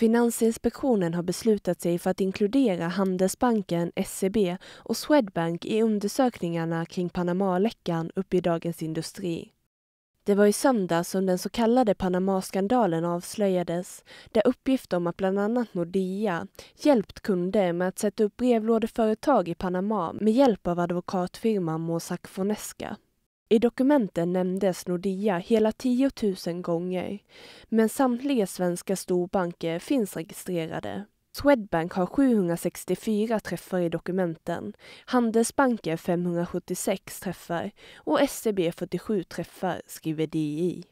Finansinspektionen har beslutat sig för att inkludera Handelsbanken, SEB och Swedbank i undersökningarna kring Panamaläckan, upp i Dagens Industri. Det var i söndag som den så kallade Panamaskandalen avslöjades där uppgifter om att bland annat Nordea hjälpt kunder med att sätta upp brevlådeföretag i Panama med hjälp av advokatfirman Mossack Fonesca. I dokumenten nämndes Nordea hela 10 000 gånger, men samtliga svenska storbanker finns registrerade. Swedbank har 764 träffar i dokumenten, Handelsbanken 576 träffar och SEB 47 träffar, skriver DI.